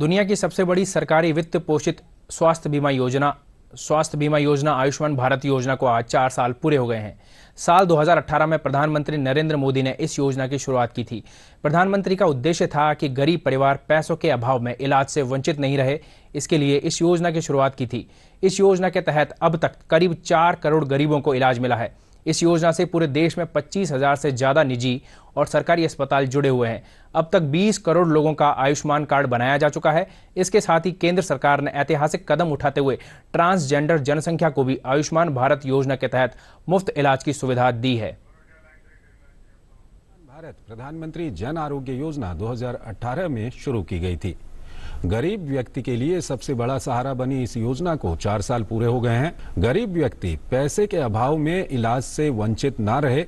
दुनिया की सबसे बड़ी सरकारी वित्त पोषित स्वास्थ्य बीमा योजना स्वास्थ्य बीमा योजना आयुष्मान भारत योजना को आज चार साल पूरे हो गए हैं साल 2018 में प्रधानमंत्री नरेंद्र मोदी ने इस योजना की शुरुआत की थी प्रधानमंत्री का उद्देश्य था कि गरीब परिवार पैसों के अभाव में इलाज से वंचित नहीं रहे इसके लिए इस योजना की शुरुआत की थी इस योजना के तहत अब तक करीब चार करोड़ गरीबों को इलाज मिला है इस योजना से पूरे देश में पच्चीस हजार से ज़्यादा निजी और सरकारी अस्पताल जुड़े हुए हैं अब तक 20 करोड़ लोगों का आयुष्मान कार्ड बनाया जा चुका है इसके साथ ही केंद्र सरकार ने ऐतिहासिक कदम उठाते हुए ट्रांसजेंडर जनसंख्या को भी आयुष्मान भारत योजना के तहत मुफ्त इलाज की सुविधा दी है भारत प्रधानमंत्री जन आरोग्य योजना दो में शुरू की गई थी गरीब व्यक्ति के लिए सबसे बड़ा सहारा बनी इस योजना को चार साल पूरे हो गए हैं गरीब व्यक्ति पैसे के अभाव में इलाज से वंचित ना रहे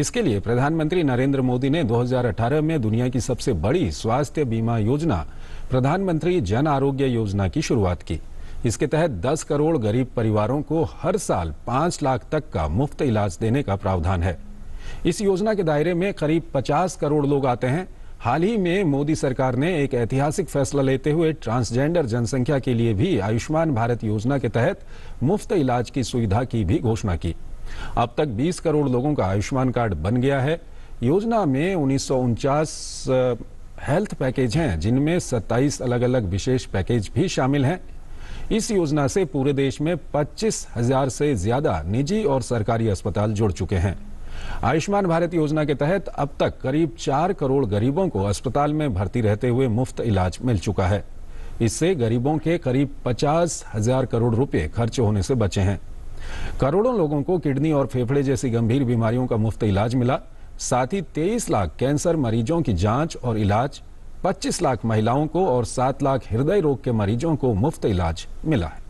इसके लिए प्रधानमंत्री नरेंद्र मोदी ने 2018 में दुनिया की सबसे बड़ी स्वास्थ्य बीमा योजना प्रधानमंत्री जन आरोग्य योजना की शुरुआत की इसके तहत 10 करोड़ गरीब परिवारों को हर साल 5 लाख तक का मुफ्त इलाज देने का प्रावधान है इस योजना के दायरे में करीब 50 करोड़ लोग आते हैं हाल ही में मोदी सरकार ने एक ऐतिहासिक फैसला लेते हुए ट्रांसजेंडर जनसंख्या के लिए भी आयुष्मान भारत योजना के तहत मुफ्त इलाज की सुविधा की भी घोषणा की अब तक 20 करोड़ लोगों का आयुष्मान कार्ड बन गया है योजना में उन्नीस हेल्थ पैकेज हैं जिनमें 27 अलग अलग विशेष पैकेज भी शामिल हैं इस योजना से पूरे देश में पच्चीस हजार से ज्यादा निजी और सरकारी अस्पताल जुड़ चुके हैं आयुष्मान भारत योजना के तहत अब तक करीब चार करोड़ गरीबों को अस्पताल में भर्ती रहते हुए मुफ्त इलाज मिल चुका है इससे गरीबों के करीब पचास हजार करोड़ रुपए खर्च होने से बचे हैं करोड़ों लोगों को किडनी और फेफड़े जैसी गंभीर बीमारियों का मुफ्त इलाज मिला साथ ही तेईस लाख कैंसर मरीजों की जांच और इलाज 25 लाख महिलाओं को और 7 लाख हृदय रोग के मरीजों को मुफ्त इलाज मिला है